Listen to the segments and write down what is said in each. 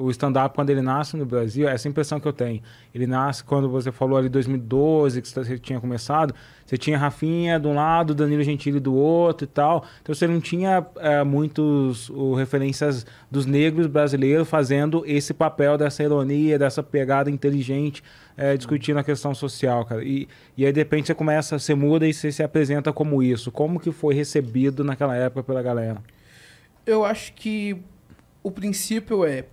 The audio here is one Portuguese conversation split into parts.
o stand-up, quando ele nasce no Brasil, é essa impressão que eu tenho. Ele nasce quando você falou ali 2012, que você tinha começado, você tinha Rafinha de um lado, Danilo Gentili do outro e tal. Então você não tinha é, muitos o, referências dos negros brasileiros fazendo esse papel dessa ironia, dessa pegada inteligente, é, discutindo a questão social, cara. E, e aí de repente você começa, você muda e você se apresenta como isso. Como que foi recebido naquela época pela galera? Eu acho que o princípio é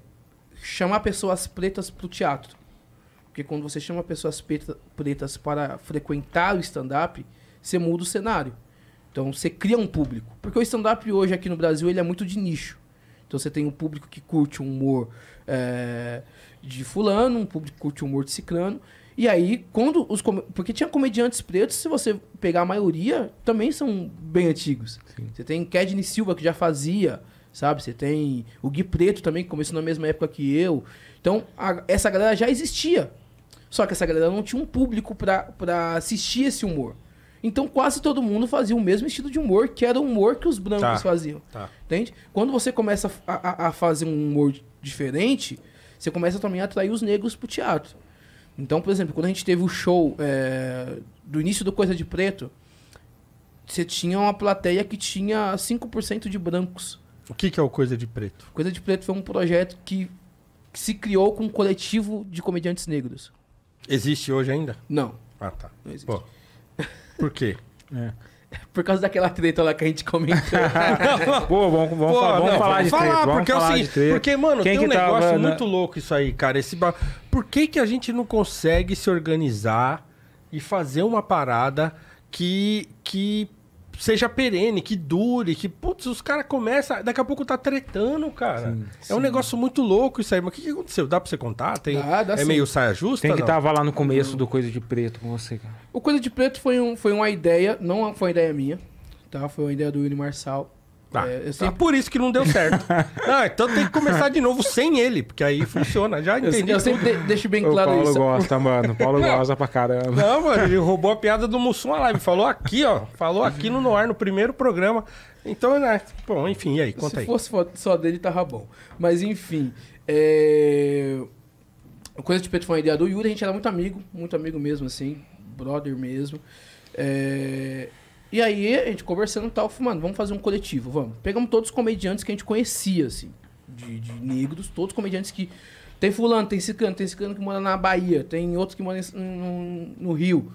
chamar pessoas pretas para o teatro. Porque quando você chama pessoas pretas para frequentar o stand-up, você muda o cenário. Então você cria um público. Porque o stand-up hoje aqui no Brasil ele é muito de nicho. Então você tem um público que curte o humor é, de fulano, um público que curte o humor de ciclano. E aí, quando os. Com... Porque tinha comediantes pretos, se você pegar a maioria, também são bem antigos. Sim. Você tem Kedney Silva que já fazia sabe? Você tem o Gui Preto também, que começou na mesma época que eu. Então, a, essa galera já existia. Só que essa galera não tinha um público para assistir esse humor. Então quase todo mundo fazia o mesmo estilo de humor, que era o humor que os brancos tá, faziam. Tá. Entende? Quando você começa a, a, a, fazer um humor diferente, você começa também a atrair os negros pro teatro. Então, por exemplo, quando a gente teve o show é, do início do Coisa de Preto, você tinha uma plateia que tinha 5% de brancos. O que, que é o Coisa de Preto? Coisa de Preto foi um projeto que se criou com um coletivo de comediantes negros. Existe hoje ainda? Não. Ah, tá. Não existe. Pô, por quê? é. é por causa daquela treta lá que a gente comentou. Pô, vamos, vamos, Pô, falar, vamos não, falar vamos de falar, treta. Vamos porque falar é o seguinte, porque, mano, Quem tem um tá negócio tava, né? muito né? louco isso aí, cara. Esse ba... Por que, que a gente não consegue se organizar e fazer uma parada que, que seja perene, que dure, que, putz, os caras começam, daqui a pouco tá tretando, cara. Sim, é um negócio muito louco isso aí. Mas o que, que, aconteceu? Dá pra você contar? Tem, dá, dá é sim. meio saia justa? Tem que não? tava lá no começo do Coisa de Preto com você, cara. O Coisa de Preto foi, um, foi uma ideia, não foi uma ideia minha, tá? Foi uma ideia do Willy Marçal. Ah, é, tá. é, assim, por isso que não deu certo. Ah, então tem que começar de novo sem ele, porque aí funciona. Já entendi. Eu, eu sempre de, deixo bem claro isso. O Paulo isso. gosta, mano. O Paulo gosta pra caramba. Não, mano, ele roubou a piada do Mussum na live. Falou aqui, ó. Falou aqui no Noir, no primeiro programa. Então, né? Bom, enfim, e aí? Conta Se aí. Se fosse só dele, tava bom. Mas, enfim. É... coisa de Petfone ideia do Yuri, a gente era muito amigo. Muito amigo mesmo, assim. Brother mesmo. É... E aí, a gente conversando e tal, fumando, vamos fazer um coletivo, vamos. Pegamos todos os comediantes que a gente conhecia, assim, de, de negros, todos os comediantes que. Tem fulano, tem cicano, tem cicano que mora na Bahia, tem outros que moram no, no Rio.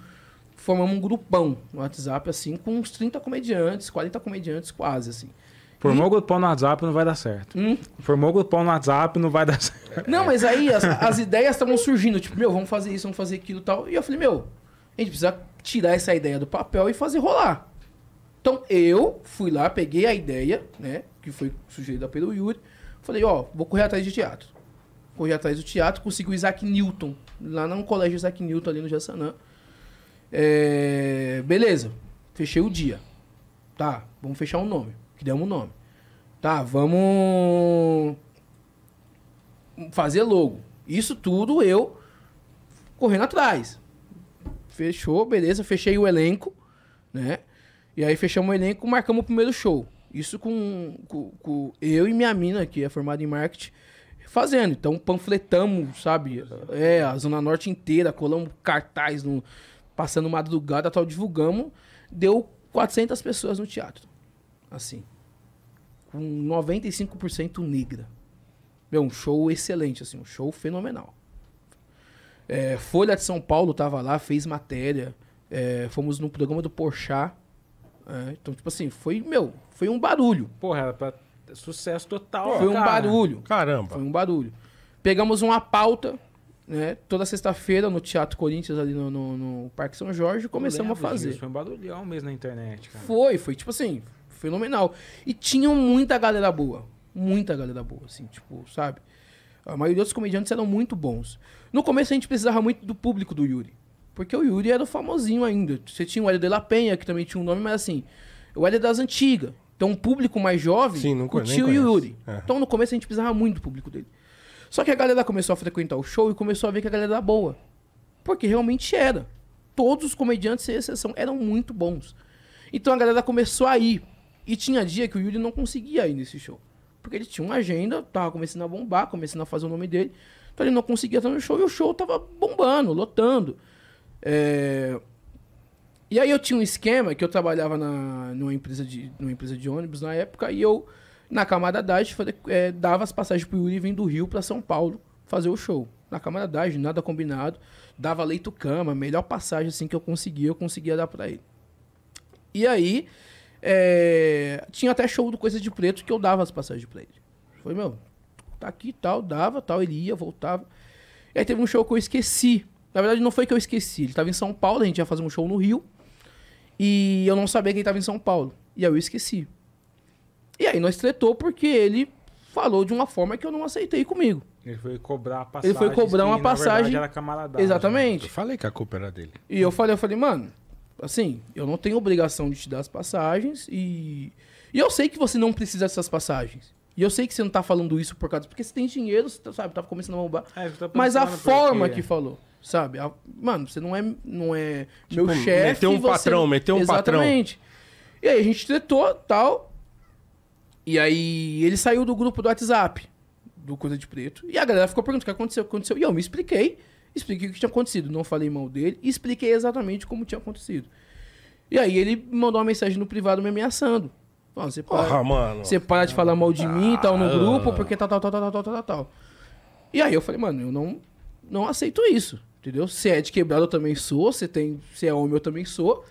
Formamos um grupão no WhatsApp, assim, com uns 30 comediantes, 40 comediantes quase, assim. Formou o grupão no WhatsApp não vai dar certo. Hum? Formou grupão no WhatsApp não vai dar certo. Não, mas aí as, as ideias estavam surgindo, tipo, meu, vamos fazer isso, vamos fazer aquilo e tal. E eu falei, meu, a gente precisa tirar essa ideia do papel e fazer rolar. Então eu fui lá, peguei a ideia, né? Que foi sugerida pelo Yuri. Falei, ó, vou correr atrás de teatro. Corri atrás do teatro, consegui o Isaac Newton, lá no colégio Isaac Newton, ali no Jassanã. É... Beleza, fechei o dia. Tá, vamos fechar um nome. que demos um nome. Tá, vamos fazer logo. Isso tudo eu correndo atrás. Fechou, beleza, fechei o elenco, né? E aí fechamos o elenco, marcamos o primeiro show. Isso com, com, com eu e minha mina, que é formada em marketing, fazendo. Então panfletamos, sabe? É, a Zona Norte inteira, colamos cartaz, no, passando madrugada tal, divulgamos. Deu 400 pessoas no teatro. Assim. Com 95% negra. Meu, um show excelente, assim, um show fenomenal. É, Folha de São Paulo tava lá, fez matéria. É, fomos no programa do Porchat. É, então, tipo assim, foi, meu, foi um barulho. Porra, era pra... sucesso total. foi um barulho. Caramba. Foi um barulho. Pegamos uma pauta, né? Toda sexta-feira no Teatro Corinthians, ali no, no, no Parque São Jorge, começamos a fazer. Disso, foi um barulhão mesmo na internet, cara. Foi, foi, tipo assim, fenomenal. E tinham muita galera boa. Muita galera boa, assim, tipo, sabe? A maioria dos comediantes eram muito bons. No começo a gente precisava muito do público do Yuri. Porque o Yuri era o famosinho ainda. Você tinha o Hélio de La Penha, que também tinha um nome, mas assim, o Hélio é das antigas. Então, um público mais jovem Sim, curtia o Yuri. É. Então, no começo, a gente precisava muito do público dele. Só que a galera começou a frequentar o show e começou a ver que a galera era boa. Porque realmente era. Todos os comediantes, sem exceção, eram muito bons. Então, a galera começou a ir. E tinha dia que o Yuri não conseguia ir nesse show. Porque ele tinha uma agenda, tava começando a bombar, começando a fazer o nome dele. Então, ele não conseguia estar no show e o show tava bombando, lotando. É... E aí eu tinha um esquema que eu trabalhava na, numa, empresa de, numa empresa de ônibus na época e eu, na camada Dage, é, dava as passagens pro Yuri vir do Rio para São Paulo fazer o show. Na camada Dage, nada combinado. Dava leito cama, melhor passagem assim que eu conseguia, eu conseguia dar pra ele. E aí, é, tinha até show do Coisa de Preto que eu dava as passagens pra ele. Foi, meu, tá aqui tal, dava tal, ele ia, voltava. E aí teve um show que eu esqueci na verdade, não foi que eu esqueci. Ele tava em São Paulo, a gente ia fazer um show no Rio. E eu não sabia que ele tava em São Paulo. E aí eu esqueci. E aí nós tretou porque ele falou de uma forma que eu não aceitei comigo. Ele foi cobrar a passagem. Ele foi cobrar uma passagem. Na verdade, era camaradagem. Né? Exatamente. Eu falei que a culpa era dele. E eu falei, eu falei, mano, assim, eu não tenho obrigação de te dar as passagens e. E eu sei que você não precisa dessas passagens. E eu sei que você não tá falando isso por causa. Porque você tem dinheiro, você tá, sabe, tava começando a bombar. É, tá mas a forma que falou. Sabe? mano, você não é, não é tipo, meu chefe. Meteu um você... patrão, meteu um Exatamente. patrão. E aí a gente tretou tal. E aí ele saiu do grupo do WhatsApp, do Coisa de Preto. E a galera ficou perguntando o que aconteceu, o que aconteceu. E eu me expliquei, expliquei o que tinha acontecido. Não falei mal dele, expliquei exatamente como tinha acontecido. E aí ele mandou uma mensagem no privado me ameaçando. Mano, você para, Porra, mano. Você para de falar mal de mim e ah. tal no grupo, porque tal, tal, tal, tal, tal, tal, tal, tal. E aí eu falei, mano, eu não, não aceito isso. Entendeu? Se é de quebrado, eu também sou. Se, tem, se é homem, eu também sou.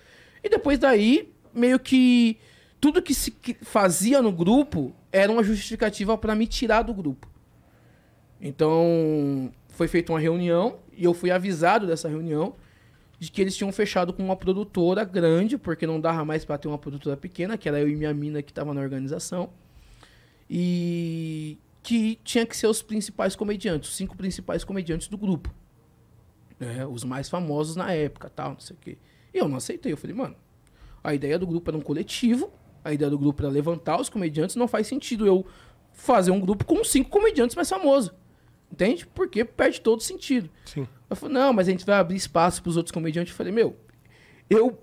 E depois daí, meio que tudo que se fazia no grupo era uma justificativa para me tirar do grupo. Então, foi feita uma reunião e eu fui avisado dessa reunião de que eles tinham fechado com uma produtora grande, porque não dava mais para ter uma produtora pequena, que era eu e minha mina que estava na organização. E que tinha que ser os principais comediantes, os cinco principais comediantes do grupo né? Os mais famosos na época, tal, não sei o quê. E eu não aceitei. Eu falei, mano, a ideia do grupo era um coletivo, a ideia do grupo era levantar os comediantes, não faz sentido eu fazer um grupo com cinco comediantes mais famosos. Entende? Porque perde todo sentido. Sim. Eu falei, não, mas a gente vai abrir espaço para os outros comediantes. Eu falei, meu, eu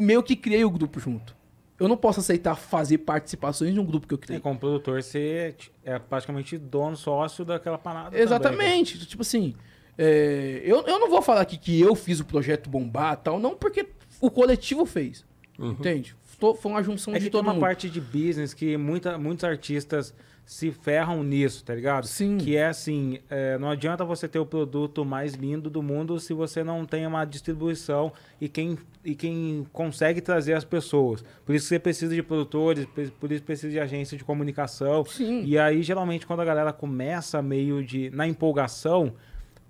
meio que criei o grupo junto. Eu não posso aceitar fazer participações de um grupo que eu criei. E é, como produtor, você é praticamente dono sócio daquela parada. Né? Exatamente. Também, Tipo assim, é, eu, eu não vou falar aqui que eu fiz o projeto bombar tal, não, porque o coletivo fez. Uhum. Entende? Foi uma junção é de todo tem uma parte de business que muita, muitos artistas se ferram nisso, tá ligado? Sim. Que é assim, é, não adianta você ter o produto mais lindo do mundo se você não tem uma distribuição e quem, e quem consegue trazer as pessoas. Por isso você precisa de produtores, por isso precisa de agência de comunicação. Sim. E aí, geralmente, quando a galera começa meio de... na empolgação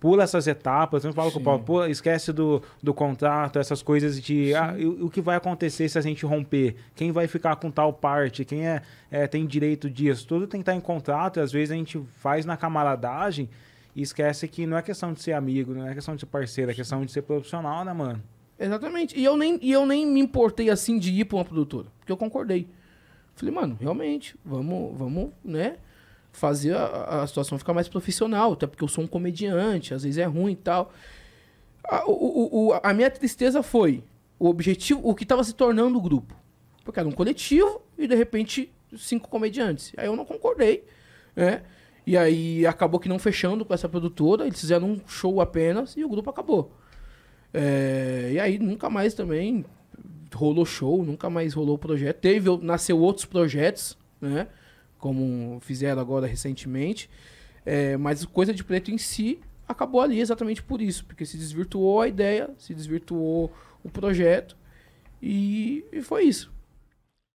pula essas etapas, eu falo com o Paulo, pula, esquece do, do contrato, essas coisas de ah, o, o, que vai acontecer se a gente romper, quem vai ficar com tal parte, quem é, é tem direito disso, tudo tem que estar em contrato, e às vezes a gente faz na camaradagem e esquece que não é questão de ser amigo, não é questão de ser parceiro, é questão de ser profissional, né, mano? Exatamente. E eu nem, e eu nem me importei assim de ir para uma produtora, porque eu concordei. Falei, mano, realmente, vamos, vamos, né? fazer a, a, situação ficar mais profissional, até porque eu sou um comediante, às vezes é ruim e tal. A, o, o, a minha tristeza foi o objetivo, o que estava se tornando o grupo. Porque era um coletivo e de repente cinco comediantes. Aí eu não concordei, né? E aí acabou que não fechando com essa produtora, eles fizeram um show apenas e o grupo acabou. É, e aí nunca mais também rolou show, nunca mais rolou projeto. Teve, nasceu outros projetos, né? como fizeram agora recentemente. É, mas coisa de preto em si acabou ali exatamente por isso, porque se desvirtuou a ideia, se desvirtuou o projeto e, e foi isso.